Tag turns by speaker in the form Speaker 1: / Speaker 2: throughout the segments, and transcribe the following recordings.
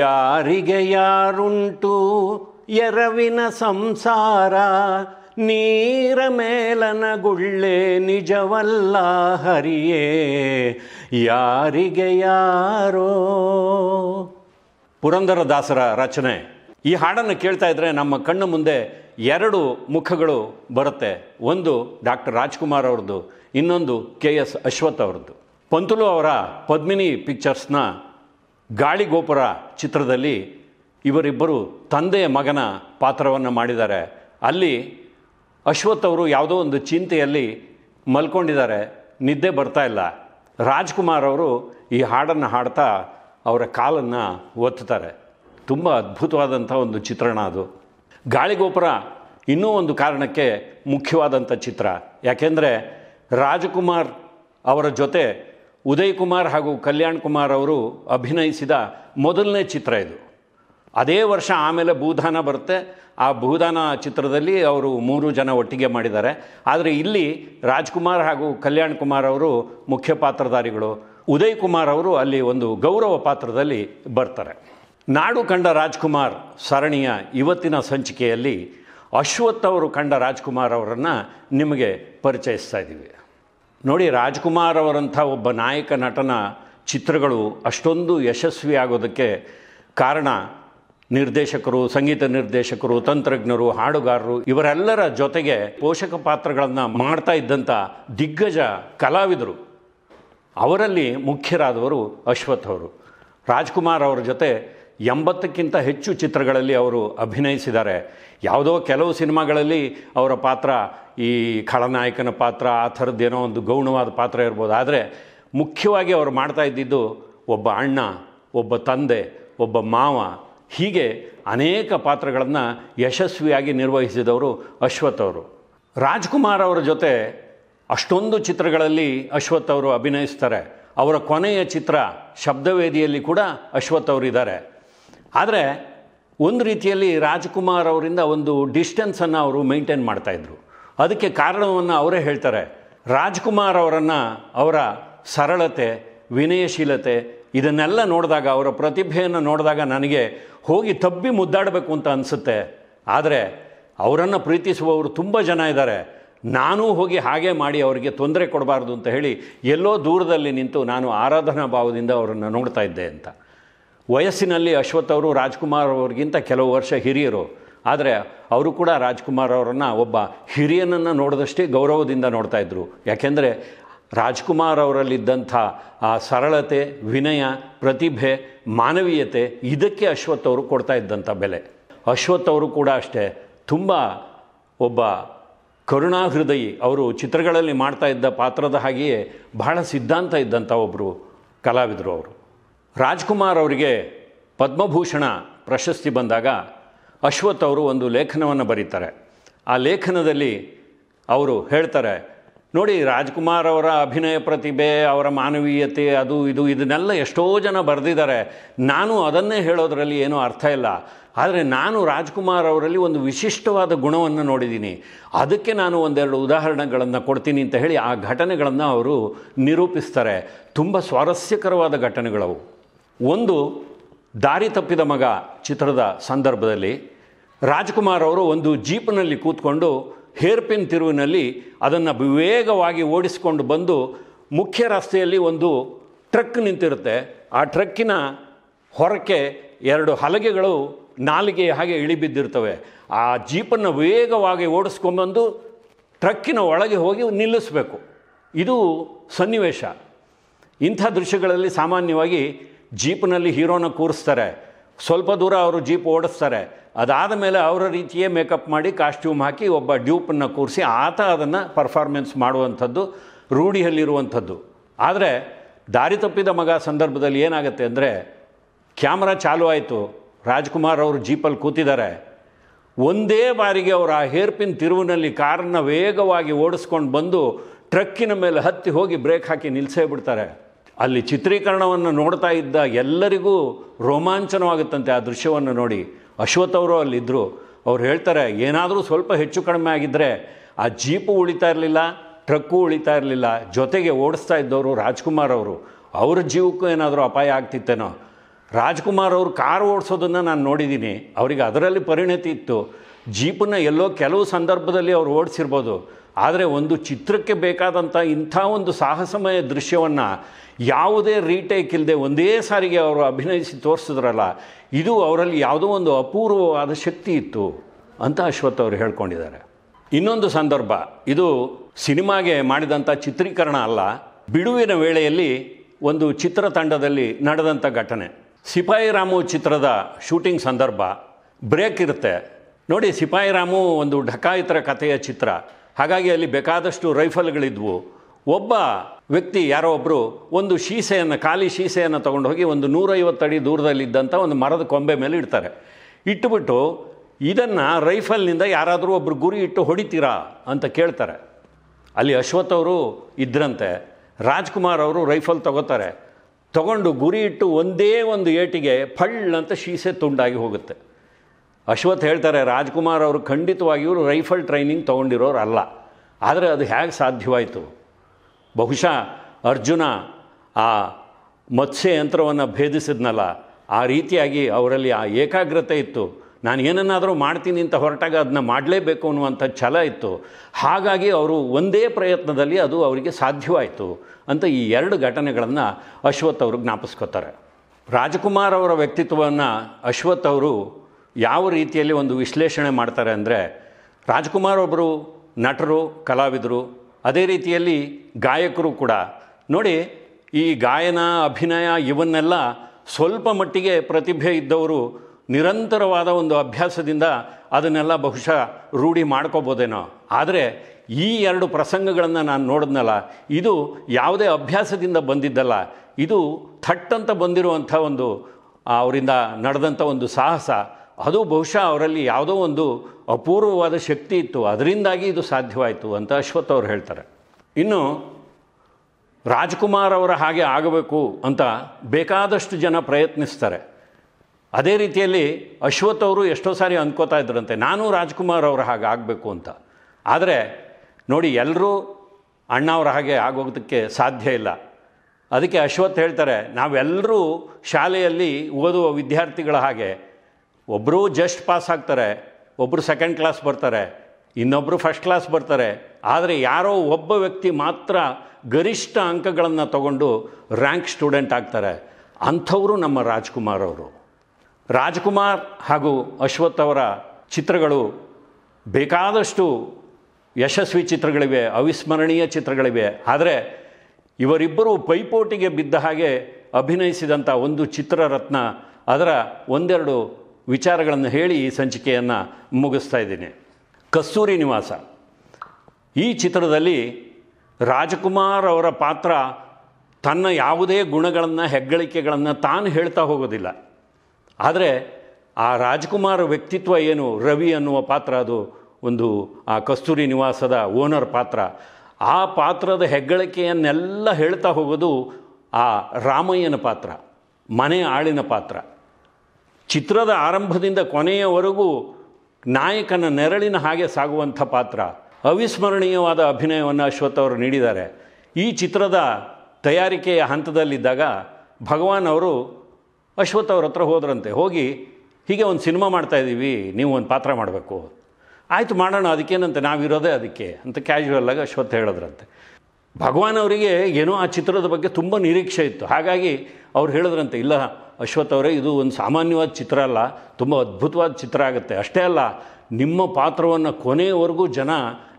Speaker 1: ಯಾರಿಗೆ ಯಾರುಂಟು ಎರವಿನ ಸಂಸಾರ ನೀರ ಮೇಲನ ಗುಳ್ಳೆ ನಿಜವಲ್ಲ ಹರಿಯೇ ಯಾರಿಗೆ ಯಾರೋ ಪುರಂದರದಾಸರ ರಚನೆ ಈ ಹಾಡನ್ನು ಕೇಳ್ತಾ ಇದ್ರೆ ನಮ್ಮ ಕಣ್ಣು ಮುಂದೆ ಎರಡು ಮುಖಗಳು ಬರುತ್ತೆ ಒಂದು ಡಾಕ್ಟರ್ ರಾಜ್ಕುಮಾರ್ ಅವ್ರದ್ದು ಇನ್ನೊಂದು ಕೆ ಎಸ್ ಅಶ್ವಥ್ ಅವ್ರದ್ದು ಪಂತುಲು ಅವರ ಪದ್ಮಿನಿ ಪಿಕ್ಚರ್ಸ್ನ ಗಾಳಿಗೋಪುರ ಚಿತ್ರದಲ್ಲಿ ಇವರಿಬ್ಬರು ತಂದೆಯ ಮಗನ ಪಾತ್ರವನ್ನು ಮಾಡಿದ್ದಾರೆ ಅಲ್ಲಿ ಅಶ್ವಥ್ ಅವರು ಯಾವುದೋ ಒಂದು ಚಿಂತೆಯಲ್ಲಿ ಮಲ್ಕೊಂಡಿದ್ದಾರೆ ನಿದ್ದೆ ಬರ್ತಾ ಇಲ್ಲ ರಾಜ್ಕುಮಾರ್ ಅವರು ಈ ಹಾಡನ್ನು ಹಾಡ್ತಾ ಅವರ ಕಾಲನ್ನು ಒತ್ತುತ್ತಾರೆ ತುಂಬ ಅದ್ಭುತವಾದಂಥ ಒಂದು ಚಿತ್ರಣ ಅದು ಗಾಳಿಗೋಪುರ ಇನ್ನೂ ಒಂದು ಕಾರಣಕ್ಕೆ ಮುಖ್ಯವಾದಂಥ ಚಿತ್ರ ಯಾಕೆಂದರೆ ರಾಜಕುಮಾರ್ ಅವರ ಜೊತೆ ಉದಯ್ ಕುಮಾರ್ ಹಾಗೂ ಕಲ್ಯಾಣ್ ಕುಮಾರ್ ಅವರು ಅಭಿನಯಿಸಿದ ಮೊದಲನೇ ಚಿತ್ರ ಇದು ಅದೇ ವರ್ಷ ಆಮೇಲೆ ಭೂದಾನ ಬರುತ್ತೆ ಆ ಭೂದಾನ ಚಿತ್ರದಲ್ಲಿ ಅವರು ಮೂರು ಜನ ಒಟ್ಟಿಗೆ ಮಾಡಿದ್ದಾರೆ ಆದರೆ ಇಲ್ಲಿ ರಾಜ್ಕುಮಾರ್ ಹಾಗೂ ಕಲ್ಯಾಣ್ ಕುಮಾರ್ ಅವರು ಮುಖ್ಯ ಪಾತ್ರಧಾರಿಗಳು ಉದಯ್ ಕುಮಾರ್ ಅವರು ಅಲ್ಲಿ ಒಂದು ಗೌರವ ಪಾತ್ರದಲ್ಲಿ ಬರ್ತಾರೆ ನಾಡು ಕಂಡ ರಾಜ್ಕುಮಾರ್ ಸರಣಿಯ ಇವತ್ತಿನ ಸಂಚಿಕೆಯಲ್ಲಿ ಅಶ್ವತ್ಥ್ ಅವರು ಕಂಡ ರಾಜ್ಕುಮಾರ್ ಅವರನ್ನು ನಿಮಗೆ ಪರಿಚಯಿಸ್ತಾ ಇದ್ದೀವಿ ನೋಡಿ ರಾಜ್ಕುಮಾರ್ ಅವರಂಥ ಒಬ್ಬ ನಾಯಕ ನಟನ ಚಿತ್ರಗಳು ಅಷ್ಟೊಂದು ಯಶಸ್ವಿ ಆಗೋದಕ್ಕೆ ಕಾರಣ ನಿರ್ದೇಶಕರು ಸಂಗೀತ ನಿರ್ದೇಶಕರು ತಂತ್ರಜ್ಞರು ಹಾಡುಗಾರರು ಇವರೆಲ್ಲರ ಜೊತೆಗೆ ಪೋಷಕ ಪಾತ್ರಗಳನ್ನು ಮಾಡ್ತಾ ಇದ್ದಂಥ ದಿಗ್ಗಜ ಕಲಾವಿದರು ಅವರಲ್ಲಿ ಮುಖ್ಯರಾದವರು ಅಶ್ವಥ್ ಅವರು ರಾಜ್ಕುಮಾರ್ ಅವರ ಜೊತೆ ಎಂಬತ್ತಕ್ಕಿಂತ ಹೆಚ್ಚು ಚಿತ್ರಗಳಲ್ಲಿ ಅವರು ಅಭಿನಯಿಸಿದ್ದಾರೆ ಯಾವುದೋ ಕೆಲವು ಸಿನಿಮಾಗಳಲ್ಲಿ ಅವರ ಪಾತ್ರ ಈ ಖಳನಾಯಕನ ಪಾತ್ರ ಆ ಥರದ್ದೇನೋ ಒಂದು ಗೌಣವಾದ ಪಾತ್ರ ಇರ್ಬೋದು ಆದರೆ ಮುಖ್ಯವಾಗಿ ಅವರು ಮಾಡ್ತಾ ಇದ್ದಿದ್ದು ಒಬ್ಬ ಅಣ್ಣ ಒಬ್ಬ ತಂದೆ ಒಬ್ಬ ಮಾವ ಹೀಗೆ ಅನೇಕ ಪಾತ್ರಗಳನ್ನು ಯಶಸ್ವಿಯಾಗಿ ನಿರ್ವಹಿಸಿದವರು ಅಶ್ವಥ್ ಅವರು ರಾಜ್ಕುಮಾರ್ ಅವರ ಜೊತೆ ಅಷ್ಟೊಂದು ಚಿತ್ರಗಳಲ್ಲಿ ಅಶ್ವಥ್ ಅವರು ಅಭಿನಯಿಸ್ತಾರೆ ಅವರ ಕೊನೆಯ ಚಿತ್ರ ಶಬ್ದವೇದಿಯಲ್ಲಿ ಕೂಡ ಅಶ್ವಥ್ ಅವರಿದ್ದಾರೆ ಆದರೆ ಒಂದು ರೀತಿಯಲ್ಲಿ ರಾಜ್ಕುಮಾರ್ ಅವರಿಂದ ಒಂದು ಡಿಸ್ಟೆನ್ಸನ್ನು ಅವರು ಮೇಂಟೈನ್ ಮಾಡ್ತಾಯಿದ್ರು ಅದಕ್ಕೆ ಕಾರಣವನ್ನು ಅವರೇ ಹೇಳ್ತಾರೆ ರಾಜ್ಕುಮಾರ್ ಅವರನ್ನು ಅವರ ಸರಳತೆ ವಿನಯಶೀಲತೆ ಇದನ್ನೆಲ್ಲ ನೋಡಿದಾಗ ಅವರ ಪ್ರತಿಭೆಯನ್ನು ನೋಡಿದಾಗ ನನಗೆ ಹೋಗಿ ತಬ್ಬಿ ಮುದ್ದಾಡಬೇಕು ಅಂತ ಅನಿಸುತ್ತೆ ಆದರೆ ಅವರನ್ನು ಪ್ರೀತಿಸುವವರು ತುಂಬ ಜನ ಇದ್ದಾರೆ ನಾನೂ ಹೋಗಿ ಹಾಗೆ ಮಾಡಿ ಅವರಿಗೆ ತೊಂದರೆ ಕೊಡಬಾರ್ದು ಅಂತ ಹೇಳಿ ಎಲ್ಲೋ ದೂರದಲ್ಲಿ ನಿಂತು ನಾನು ಆರಾಧನಾ ಭಾವದಿಂದ ಅವರನ್ನು ನೋಡ್ತಾ ಇದ್ದೆ ಅಂತ ವಯಸ್ಸಿನಲ್ಲಿ ಅಶ್ವಥ್ ಅವರು ರಾಜ್ಕುಮಾರ್ ಅವ್ರಿಗಿಂತ ಕೆಲವು ವರ್ಷ ಹಿರಿಯರು ಆದರೆ ಅವರು ಕೂಡ ರಾಜ್ಕುಮಾರ್ ಅವರನ್ನು ಒಬ್ಬ ಹಿರಿಯನನ್ನು ನೋಡಿದಷ್ಟೇ ಗೌರವದಿಂದ ನೋಡ್ತಾ ಇದ್ದರು ಯಾಕೆಂದರೆ ರಾಜ್ಕುಮಾರ್ ಅವರಲ್ಲಿದ್ದಂಥ ಆ ಸರಳತೆ ವಿನಯ ಪ್ರತಿಭೆ ಮಾನವೀಯತೆ ಇದಕ್ಕೆ ಅಶ್ವಥ್ ಅವರು ಕೊಡ್ತಾ ಇದ್ದಂಥ ಬೆಲೆ ಅಶ್ವಥ್ ಅವರು ಕೂಡ ಅಷ್ಟೇ ತುಂಬ ಒಬ್ಬ ಕರುಣಾಹೃದಯಿ ಅವರು ಚಿತ್ರಗಳಲ್ಲಿ ಮಾಡ್ತಾ ಇದ್ದ ಪಾತ್ರದ ಹಾಗೆಯೇ ಬಹಳ ಸಿದ್ಧಾಂತ ಇದ್ದಂಥ ಒಬ್ಬರು ಕಲಾವಿದರು ಅವರು ರಾಜ್ಕುಮಾರ್ ಅವರಿಗೆ ಪದ್ಮಭೂಷಣ ಪ್ರಶಸ್ತಿ ಬಂದಾಗ ಅಶ್ವಥ್ ಅವರು ಒಂದು ಲೇಖನವನ್ನು ಬರೀತಾರೆ ಆ ಲೇಖನದಲ್ಲಿ ಅವರು ಹೇಳ್ತಾರೆ ನೋಡಿ ರಾಜ್ಕುಮಾರ್ ಅವರ ಅಭಿನಯ ಪ್ರತಿಭೆ ಅವರ ಮಾನವೀಯತೆ ಅದು ಇದು ಇದನ್ನೆಲ್ಲ ಎಷ್ಟೋ ಜನ ಬರೆದಿದ್ದಾರೆ ನಾನು ಅದನ್ನೇ ಹೇಳೋದರಲ್ಲಿ ಏನೂ ಅರ್ಥ ಇಲ್ಲ ಆದರೆ ನಾನು ರಾಜ್ಕುಮಾರ್ ಅವರಲ್ಲಿ ಒಂದು ವಿಶಿಷ್ಟವಾದ ಗುಣವನ್ನು ನೋಡಿದ್ದೀನಿ ಅದಕ್ಕೆ ನಾನು ಒಂದೆರಡು ಉದಾಹರಣೆಗಳನ್ನು ಕೊಡ್ತೀನಿ ಅಂತ ಹೇಳಿ ಆ ಘಟನೆಗಳನ್ನು ಅವರು ನಿರೂಪಿಸ್ತಾರೆ ತುಂಬ ಸ್ವಾರಸ್ಯಕರವಾದ ಘಟನೆಗಳವು ಒಂದು ದಾರಿ ತಪ್ಪಿದ ಮಗ ಚಿತ್ರದ ಸಂದರ್ಭದಲ್ಲಿ ರಾಜ್ಕುಮಾರ್ ಅವರು ಒಂದು ಜೀಪ್ನಲ್ಲಿ ಕೂತ್ಕೊಂಡು ಹೇರ್ಪಿನ್ ತಿರುವಿನಲ್ಲಿ ಅದನ್ನು ವೇಗವಾಗಿ ಓಡಿಸಿಕೊಂಡು ಬಂದು ಮುಖ್ಯ ರಸ್ತೆಯಲ್ಲಿ ಒಂದು ಟ್ರಕ್ ನಿಂತಿರುತ್ತೆ ಆ ಟ್ರಕ್ಕಿನ ಹೊರಕ್ಕೆ ಎರಡು ಹಲಗೆಗಳು ನಾಲಿಗೆ ಹಾಗೆ ಇಳಿಬಿದ್ದಿರ್ತವೆ ಆ ಜೀಪನ್ನು ವೇಗವಾಗಿ ಓಡಿಸ್ಕೊಂಬಂದು ಟ್ರಕ್ಕಿನ ಒಳಗೆ ಹೋಗಿ ನಿಲ್ಲಿಸಬೇಕು ಇದು ಸನ್ನಿವೇಶ ಇಂಥ ದೃಶ್ಯಗಳಲ್ಲಿ ಸಾಮಾನ್ಯವಾಗಿ ಜೀಪ್ನಲ್ಲಿ ಹೀರೋನ ಕೂರಿಸ್ತಾರೆ ಸ್ವಲ್ಪ ದೂರ ಅವರು ಜೀಪ್ ಓಡಿಸ್ತಾರೆ ಅದಾದ ಮೇಲೆ ಅವರ ರೀತಿಯೇ ಮೇಕಪ್ ಮಾಡಿ ಕಾಸ್ಟ್ಯೂಮ್ ಹಾಕಿ ಒಬ್ಬ ಡ್ಯೂಪನ್ನು ಕೂರಿಸಿ ಆತ ಅದನ್ನು ಪರ್ಫಾರ್ಮೆನ್ಸ್ ಮಾಡುವಂಥದ್ದು ರೂಢಿಯಲ್ಲಿರುವಂಥದ್ದು ಆದರೆ ದಾರಿ ತಪ್ಪಿದ ಮಗ ಸಂದರ್ಭದಲ್ಲಿ ಏನಾಗುತ್ತೆ ಅಂದರೆ ಕ್ಯಾಮ್ರಾ ಚಾಲು ಆಯಿತು ರಾಜ್ಕುಮಾರ್ ಅವರು ಜೀಪಲ್ಲಿ ಕೂತಿದ್ದಾರೆ ಒಂದೇ ಬಾರಿಗೆ ಅವರು ಆ ಹೇರ್ಪಿನ್ ತಿರುವಿನಲ್ಲಿ ಕಾರನ್ನು ವೇಗವಾಗಿ ಓಡಿಸ್ಕೊಂಡು ಬಂದು ಟ್ರಕ್ಕಿನ ಮೇಲೆ ಹತ್ತಿ ಹೋಗಿ ಬ್ರೇಕ್ ಹಾಕಿ ನಿಲ್ಲಿಸೇ ಬಿಡ್ತಾರೆ ಅಲ್ಲಿ ಚಿತ್ರೀಕರಣವನ್ನು ನೋಡ್ತಾ ಇದ್ದ ಎಲ್ಲರಿಗೂ ರೋಮಾಂಚನವಾಗುತ್ತಂತೆ ಆ ದೃಶ್ಯವನ್ನು ನೋಡಿ ಅಶ್ವಥ್ ಅವರು ಅಲ್ಲಿದ್ದರು ಅವ್ರು ಹೇಳ್ತಾರೆ ಏನಾದರೂ ಸ್ವಲ್ಪ ಹೆಚ್ಚು ಕಡಿಮೆ ಆಗಿದ್ದರೆ ಆ ಜೀಪು ಉಳಿತಾ ಇರಲಿಲ್ಲ ಟ್ರಕ್ಕು ಉಳಿತಾ ಇರಲಿಲ್ಲ ಜೊತೆಗೆ ಓಡಿಸ್ತಾ ಇದ್ದವರು ರಾಜ್ಕುಮಾರ್ ಅವರು ಅವ್ರ ಜೀವಕ್ಕೂ ಏನಾದರೂ ಅಪಾಯ ಆಗ್ತಿತ್ತೇನೋ ರಾಜ್ಕುಮಾರ್ ಅವರು ಕಾರ್ ಓಡಿಸೋದನ್ನು ನಾನು ನೋಡಿದ್ದೀನಿ ಅವರಿಗೆ ಅದರಲ್ಲಿ ಪರಿಣತಿ ಇತ್ತು ಜೀಪನ್ನು ಎಲ್ಲೋ ಕೆಲವು ಸಂದರ್ಭದಲ್ಲಿ ಅವ್ರು ಓಡಿಸಿರ್ಬೋದು ಆದರೆ ಒಂದು ಚಿತ್ರಕ್ಕೆ ಬೇಕಾದಂಥ ಇಂಥ ಒಂದು ಸಾಹಸಮಯ ದೃಶ್ಯವನ್ನು ಯಾವುದೇ ರೀಟೇಕ್ ಇಲ್ಲದೆ ಒಂದೇ ಸಾರಿಗೆ ಅವರು ಅಭಿನಯಿಸಿ ತೋರಿಸಿದ್ರಲ್ಲ ಇದು ಅವರಲ್ಲಿ ಯಾವುದೋ ಒಂದು ಅಪೂರ್ವವಾದ ಶಕ್ತಿ ಇತ್ತು ಅಂತ ಅಶ್ವಥ್ ಅವರು ಹೇಳ್ಕೊಂಡಿದ್ದಾರೆ ಇನ್ನೊಂದು ಸಂದರ್ಭ ಇದು ಸಿನಿಮಾಗೆ ಮಾಡಿದಂಥ ಚಿತ್ರೀಕರಣ ಅಲ್ಲ ಬಿಡುವಿನ ವೇಳೆಯಲ್ಲಿ ಒಂದು ಚಿತ್ರತಂಡದಲ್ಲಿ ನಡೆದಂಥ ಘಟನೆ ಸಿಪಾಯಿ ರಾಮು ಚಿತ್ರದ ಶೂಟಿಂಗ್ ಸಂದರ್ಭ ಬ್ರೇಕ್ ಇರುತ್ತೆ ನೋಡಿ ಸಿಪಾಯಿ ರಾಮು ಒಂದು ಢಕಾಯಿತರ ಕಥೆಯ ಚಿತ್ರ ಹಾಗಾಗಿ ಅಲ್ಲಿ ಬೇಕಾದಷ್ಟು ರೈಫಲ್ಗಳಿದ್ವು ಒಬ್ಬ ವ್ಯಕ್ತಿ ಯಾರೋ ಒಬ್ಬರು ಒಂದು ಶೀಸೆಯನ್ನು ಖಾಲಿ ಶೀಸೆಯನ್ನು ತೊಗೊಂಡು ಹೋಗಿ ಒಂದು ನೂರೈವತ್ತು ಅಡಿ ದೂರದಲ್ಲಿದ್ದಂಥ ಒಂದು ಮರದ ಕೊಂಬೆ ಮೇಲೆ ಇಡ್ತಾರೆ ಇಟ್ಟುಬಿಟ್ಟು ಇದನ್ನು ರೈಫಲ್ನಿಂದ ಯಾರಾದರೂ ಒಬ್ಬರು ಗುರಿ ಇಟ್ಟು ಹೊಡಿತೀರಾ ಅಂತ ಕೇಳ್ತಾರೆ ಅಲ್ಲಿ ಅಶ್ವಥ್ ಅವರು ಇದ್ರಂತೆ ರಾಜ್ಕುಮಾರ್ ಅವರು ರೈಫಲ್ ತಗೋತಾರೆ ತಗೊಂಡು ಗುರಿ ಇಟ್ಟು ಒಂದೇ ಒಂದು ಏಟಿಗೆ ಫಳ್ ಅಂತ ಶೀಸೆ ತುಂಡಾಗಿ ಹೋಗುತ್ತೆ ಅಶ್ವಥ್ ಹೇಳ್ತಾರೆ ರಾಜ್ಕುಮಾರ್ ಅವರು ಖಂಡಿತವಾಗಿಯೂ ರೈಫಲ್ ಟ್ರೈನಿಂಗ್ ತೊಗೊಂಡಿರೋರು ಅಲ್ಲ ಆದರೆ ಅದು ಹೇಗೆ ಸಾಧ್ಯವಾಯಿತು ಬಹುಶಃ ಅರ್ಜುನ ಆ ಮತ್ಸ್ಯ ಯಂತ್ರವನ್ನು ಭೇದಿಸಿದ್ನಲ್ಲ ಆ ರೀತಿಯಾಗಿ ಅವರಲ್ಲಿ ಆ ಏಕಾಗ್ರತೆ ಇತ್ತು ನಾನು ಏನನ್ನಾದರೂ ಮಾಡ್ತೀನಿ ಅಂತ ಹೊರಟಾಗ ಅದನ್ನ ಮಾಡಲೇಬೇಕು ಅನ್ನುವಂಥ ಛಲ ಇತ್ತು ಹಾಗಾಗಿ ಅವರು ಒಂದೇ ಪ್ರಯತ್ನದಲ್ಲಿ ಅದು ಅವರಿಗೆ ಸಾಧ್ಯವಾಯಿತು ಅಂತ ಈ ಎರಡು ಘಟನೆಗಳನ್ನು ಅಶ್ವಥ್ ಅವರು ಜ್ಞಾಪಿಸ್ಕೋತಾರೆ ರಾಜಕುಮಾರ್ ಅವರ ವ್ಯಕ್ತಿತ್ವವನ್ನು ಅಶ್ವಥ್ ಅವರು ಯಾವ ರೀತಿಯಲ್ಲಿ ಒಂದು ವಿಶ್ಲೇಷಣೆ ಮಾಡ್ತಾರೆ ಅಂದರೆ ರಾಜ್ಕುಮಾರ್ ಒಬ್ಬರು ನಟರು ಕಲಾವಿದರು ಅದೇ ರೀತಿಯಲ್ಲಿ ಗಾಯಕರು ಕೂಡ ನೋಡಿ ಈ ಗಾಯನ ಅಭಿನಯ ಇವನ್ನೆಲ್ಲ ಸ್ವಲ್ಪ ಮಟ್ಟಿಗೆ ಪ್ರತಿಭೆ ಇದ್ದವರು ನಿರಂತರವಾದ ಒಂದು ಅಭ್ಯಾಸದಿಂದ ಅದನ್ನೆಲ್ಲ ಬಹುಶಃ ರೂಢಿ ಮಾಡ್ಕೋಬೋದೇನೋ ಆದರೆ ಈ ಎರಡು ಪ್ರಸಂಗಗಳನ್ನು ನಾನು ನೋಡಿದ್ನಲ್ಲ ಇದು ಯಾವುದೇ ಅಭ್ಯಾಸದಿಂದ ಬಂದಿದ್ದಲ್ಲ ಇದು ಥಟ್ ಅಂತ ಬಂದಿರುವಂಥ ಒಂದು ಅವರಿಂದ ನಡೆದಂಥ ಒಂದು ಸಾಹಸ ಅದು ಬಹುಶಃ ಅವರಲ್ಲಿ ಯಾವುದೋ ಒಂದು ಅಪೂರ್ವವಾದ ಶಕ್ತಿ ಇತ್ತು ಅದರಿಂದಾಗಿ ಇದು ಸಾಧ್ಯವಾಯಿತು ಅಂತ ಅಶ್ವಥ್ ಅವರು ಹೇಳ್ತಾರೆ ಇನ್ನು ರಾಜ್ಕುಮಾರ್ ಅವರ ಹಾಗೆ ಆಗಬೇಕು ಅಂತ ಬೇಕಾದಷ್ಟು ಜನ ಪ್ರಯತ್ನಿಸ್ತಾರೆ ಅದೇ ರೀತಿಯಲ್ಲಿ ಅಶ್ವಥ್ ಅವರು ಎಷ್ಟೋ ಸಾರಿ ಅಂದ್ಕೋತಾ ಇದ್ರಂತೆ ನಾನು ರಾಜ್ಕುಮಾರ್ ಅವರ ಹಾಗೆ ಆಗಬೇಕು ಅಂತ ಆದರೆ ನೋಡಿ ಎಲ್ಲರೂ ಅಣ್ಣವರ ಹಾಗೆ ಆಗೋಗೋದಕ್ಕೆ ಸಾಧ್ಯ ಇಲ್ಲ ಅದಕ್ಕೆ ಅಶ್ವಥ್ ಹೇಳ್ತಾರೆ ನಾವೆಲ್ಲರೂ ಶಾಲೆಯಲ್ಲಿ ಓದುವ ವಿದ್ಯಾರ್ಥಿಗಳ ಹಾಗೆ ಒಬ್ಬರು ಜಸ್ಟ್ ಪಾಸ್ ಆಗ್ತಾರೆ ಒಬ್ಬರು ಸೆಕೆಂಡ್ ಕ್ಲಾಸ್ ಬರ್ತಾರೆ ಇನ್ನೊಬ್ಬರು ಫಸ್ಟ್ ಕ್ಲಾಸ್ ಬರ್ತಾರೆ ಆದರೆ ಯಾರೋ ಒಬ್ಬ ವ್ಯಕ್ತಿ ಮಾತ್ರ ಗರಿಷ್ಠ ಅಂಕಗಳನ್ನು ತಗೊಂಡು ರ್ಯಾಂಕ್ ಸ್ಟೂಡೆಂಟ್ ಆಗ್ತಾರೆ ಅಂಥವರು ನಮ್ಮ ರಾಜ್ಕುಮಾರ್ ಅವರು ರಾಜ್ಕುಮಾರ್ ಹಾಗೂ ಅಶ್ವಥ್ ಅವರ ಚಿತ್ರಗಳು ಬೇಕಾದಷ್ಟು ಯಶಸ್ವಿ ಚಿತ್ರಗಳಿವೆ ಅವಿಸ್ಮರಣೀಯ ಚಿತ್ರಗಳಿವೆ ಆದರೆ ಇವರಿಬ್ಬರು ಪೈಪೋಟಿಗೆ ಬಿದ್ದ ಹಾಗೆ ಅಭಿನಯಿಸಿದಂಥ ಒಂದು ಚಿತ್ರರತ್ನ ಅದರ ಒಂದೆರಡು ವಿಚಾರಗಳನ್ನು ಹೇಳಿ ಈ ಸಂಚಿಕೆಯನ್ನು ಮುಗಿಸ್ತಾ ಇದ್ದೀನಿ ಕಸ್ತೂರಿ ನಿವಾಸ ಈ ಚಿತ್ರದಲ್ಲಿ ರಾಜಕುಮಾರ್ ಅವರ ಪಾತ್ರ ತನ್ನ ಯಾವುದೇ ಗುಣಗಳನ್ನು ಹೆಗ್ಗಳಿಕೆಗಳನ್ನು ತಾನು ಹೇಳ್ತಾ ಹೋಗೋದಿಲ್ಲ ಆದರೆ ಆ ರಾಜಕುಮಾರ ವ್ಯಕ್ತಿತ್ವ ಏನು ರವಿ ಅನ್ನುವ ಪಾತ್ರ ಅದು ಒಂದು ಆ ಕಸ್ತೂರಿ ನಿವಾಸದ ಓನರ್ ಪಾತ್ರ ಆ ಪಾತ್ರದ ಹೆಗ್ಗಳಿಕೆಯನ್ನೆಲ್ಲ ಹೇಳ್ತಾ ಹೋಗೋದು ಆ ರಾಮಯ್ಯನ ಪಾತ್ರ ಮನೆ ಆಳಿನ ಪಾತ್ರ ಚಿತ್ರದ ಆರಂಭದಿಂದ ಕೊನೆಯವರೆಗೂ ನಾಯಕನ ನೆರಳಿನ ಹಾಗೆ ಸಾಗುವಂಥ ಪಾತ್ರ ಅವಿಸ್ಮರಣೀಯವಾದ ಅಭಿನಯವನ್ನು ಅಶ್ವಥ್ ಅವರು ನೀಡಿದ್ದಾರೆ ಈ ಚಿತ್ರದ ತಯಾರಿಕೆಯ ಹಂತದಲ್ಲಿದ್ದಾಗ ಭಗವಾನ್ ಅವರು ಅಶ್ವಥ್ ಅವ್ರ ಹತ್ರ ಹೋದ್ರಂತೆ ಹೋಗಿ ಹೀಗೆ ಒಂದು ಸಿನಿಮಾ ಇದ್ದೀವಿ ನೀವು ಒಂದು ಪಾತ್ರ ಮಾಡಬೇಕು ಆಯಿತು ಮಾಡೋಣ ಅದಕ್ಕೇನಂತೆ ನಾವಿರೋದೇ ಅದಕ್ಕೆ ಅಂತ ಆಗಿ ಅಶ್ವಥ್ ಹೇಳಿದ್ರಂತೆ ಭಗವಾನ್ ಅವರಿಗೆ ಏನೋ ಆ ಚಿತ್ರದ ಬಗ್ಗೆ ತುಂಬ ನಿರೀಕ್ಷೆ ಇತ್ತು ಹಾಗಾಗಿ ಅವ್ರು ಹೇಳಿದ್ರಂತೆ ಇಲ್ಲ ಅಶ್ವಥ್ ಅವರೇ ಇದು ಒಂದು ಸಾಮಾನ್ಯವಾದ ಚಿತ್ರ ಅಲ್ಲ ತುಂಬ ಅದ್ಭುತವಾದ ಚಿತ್ರ ಆಗುತ್ತೆ ಅಷ್ಟೇ ಅಲ್ಲ ನಿಮ್ಮ ಪಾತ್ರವನ್ನು ಕೊನೆಯವರೆಗೂ ಜನ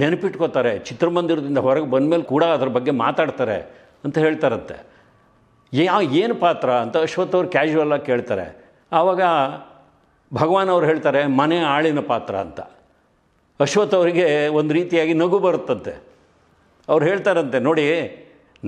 Speaker 1: ನೆನಪಿಟ್ಕೋತಾರೆ ಚಿತ್ರಮಂದಿರದಿಂದ ಹೊರಗೆ ಬಂದಮೇಲೆ ಕೂಡ ಅದ್ರ ಬಗ್ಗೆ ಮಾತಾಡ್ತಾರೆ ಅಂತ ಹೇಳ್ತಾರಂತೆ ಯಾ ಏನು ಪಾತ್ರ ಅಂತ ಅಶ್ವಥ್ ಅವ್ರು ಆಗಿ ಕೇಳ್ತಾರೆ ಆವಾಗ ಭಗವಾನ್ ಅವ್ರು ಹೇಳ್ತಾರೆ ಮನೆ ಆಳಿನ ಪಾತ್ರ ಅಂತ ಅಶ್ವಥ್ ಅವರಿಗೆ ಒಂದು ರೀತಿಯಾಗಿ ನಗು ಬರುತ್ತಂತೆ ಅವ್ರು ಹೇಳ್ತಾರಂತೆ ನೋಡಿ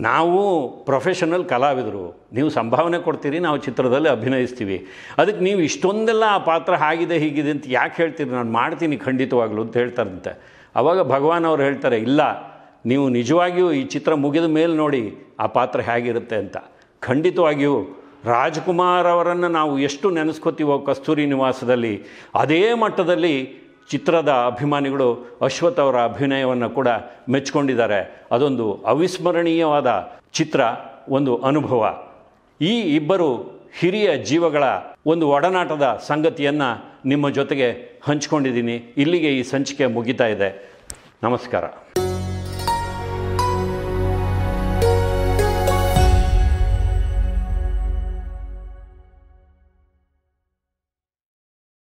Speaker 1: ನಾವು ಪ್ರೊಫೆಷನಲ್ ಕಲಾವಿದರು ನೀವು ಸಂಭಾವನೆ ಕೊಡ್ತೀರಿ ನಾವು ಚಿತ್ರದಲ್ಲಿ ಅಭಿನಯಿಸ್ತೀವಿ ಅದಕ್ಕೆ ನೀವು ಇಷ್ಟೊಂದೆಲ್ಲ ಆ ಪಾತ್ರ ಆಗಿದೆ ಹೀಗಿದೆ ಅಂತ ಯಾಕೆ ಹೇಳ್ತೀರಿ ನಾನು ಮಾಡ್ತೀನಿ ಖಂಡಿತವಾಗ್ಲೂ ಅಂತ ಹೇಳ್ತಾರಂತೆ ಆವಾಗ ಭಗವಾನ್ ಅವ್ರು ಹೇಳ್ತಾರೆ ಇಲ್ಲ ನೀವು ನಿಜವಾಗಿಯೂ ಈ ಚಿತ್ರ ಮುಗಿದ ಮೇಲೆ ನೋಡಿ ಆ ಪಾತ್ರ ಹೇಗಿರುತ್ತೆ ಅಂತ ಖಂಡಿತವಾಗಿಯೂ ರಾಜ್ಕುಮಾರ್ ಅವರನ್ನು ನಾವು ಎಷ್ಟು ನೆನೆಸ್ಕೋತೀವೋ ಕಸ್ತೂರಿ ನಿವಾಸದಲ್ಲಿ ಅದೇ ಮಟ್ಟದಲ್ಲಿ ಚಿತ್ರದ ಅಭಿಮಾನಿಗಳು ಅಶ್ವಥ್ ಅವರ ಅಭಿನಯವನ್ನು ಕೂಡ ಮೆಚ್ಚಿಕೊಂಡಿದ್ದಾರೆ ಅದೊಂದು ಅವಿಸ್ಮರಣೀಯವಾದ ಚಿತ್ರ ಒಂದು ಅನುಭವ ಈ ಇಬ್ಬರು ಹಿರಿಯ ಜೀವಗಳ ಒಂದು ಒಡನಾಟದ ಸಂಗತಿಯನ್ನು ನಿಮ್ಮ ಜೊತೆಗೆ ಹಂಚಿಕೊಂಡಿದ್ದೀನಿ ಇಲ್ಲಿಗೆ ಈ ಸಂಚಿಕೆ ಮುಗಿತಾ ಇದೆ ನಮಸ್ಕಾರ